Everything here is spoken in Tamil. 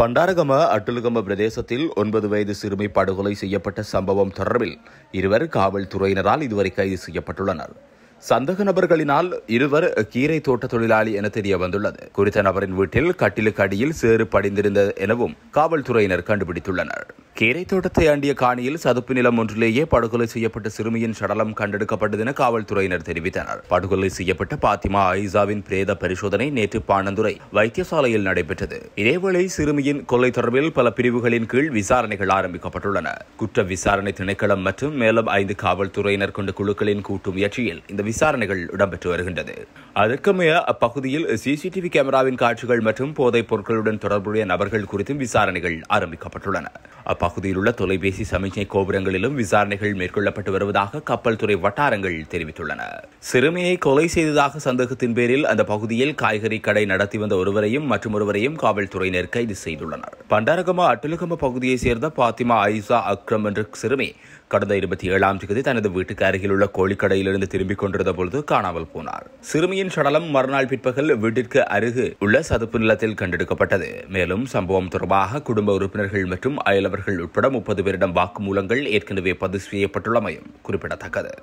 பண்டாரகம அட்டுலுகம பிரதேசத்தில் ஒன்பது வயது சிறுமி படுகொலை செய்யப்பட்ட சம்பவம் தொடர்பில் இருவர் காவல்துறையினரால் இதுவரை கைது செய்யப்பட்டுள்ளனர் சந்தக நபர்களினால் இருவர் கீரை தோட்ட தொழிலாளி என தெரிய வந்துள்ளது குறித்த நபரின் வீட்டில் கட்டிலுக்கு அடியில் சேறு படிந்திருந்தது எனவும் காவல்துறையினர் கண்டுபிடித்துள்ளனர் கீரை தோட்டத்தை ஆண்டிய காணியில் சதுப்பு நிலம் ஒன்றிலேயே படுகொலை செய்யப்பட்ட சிறுமியின் சடலம் கண்டெடுக்கப்பட்டது என காவல்துறையினர் தெரிவித்தனர் படுகொலை செய்யப்பட்ட பாத்திமா ஐசாவின் பிரேத பரிசோதனை நேற்று பாணந்துரை வைத்தியசாலையில் நடைபெற்றது இதேவேளை சிறுமியின் கொலை தொடர்பில் பல பிரிவுகளின் கீழ் விசாரணைகள் ஆரம்பிக்கப்பட்டுள்ளன குற்ற விசாரணை திணைக்களம் மற்றும் மேலும் ஐந்து காவல்துறையினர் கொண்ட குழுக்களின் கூட்டு முயற்சியில் இந்த விசாரணைகள் இடம்பெற்று வருகின்றது அதற்குமே அப்பகுதியில் சிசிடிவி கேமராவின் காட்சிகள் மற்றும் போதைப் பொருட்களுடன் தொடர்புடைய நபர்கள் குறித்தும் விசாரணைகள் ஆரம்பிக்கப்பட்டுள்ளன அப்பகுதியிலுள்ள தொலைபேசி சமிக்ஞை கோபுரங்களிலும் விசாரணைகள் மேற்கொள்ளப்பட்டு வருவதாக கப்பல் துறை வட்டாரங்கள் தெரிவித்துள்ளன சிறுமியை கொலை செய்ததாக சந்தேகத்தின் பேரில் அந்த பகுதியில் காய்கறி கடை நடத்தி வந்த ஒருவரையும் மற்றொருவரையும் காவல்துறையினர் கைது செய்துள்ளனர் பண்டாரகமா அட்டுலகம பகுதியைச் சேர்ந்த பாத்திமா ஐசா அக்ரம் என்ற சிறுமி கடந்த இருபத்தி ஏழாம் தேதி தனது வீட்டுக்கு அருகில் உள்ள கோழிக்கடையிலிருந்து திரும்பிக் கொண்டிருந்த பொழுது காணாமல் போனார் சிறுமியின் சடலம் மறுநாள் பிற்பகல் வீட்டிற்கு அருகு உள்ள சதுப்பு நிலத்தில் கண்டெடுக்கப்பட்டது மேலும் சம்பவம் தொடர்பாக குடும்ப உறுப்பினர்கள் மற்றும் அயலவர்கள் உறுப்பினர்கள் உட்பட முப்பது பேரிடம் வாக்குமூலங்கள் ஏற்கனவே பதிவு செய்யப்பட்டுள்ளமையும் குறிப்பிடத்தக்கது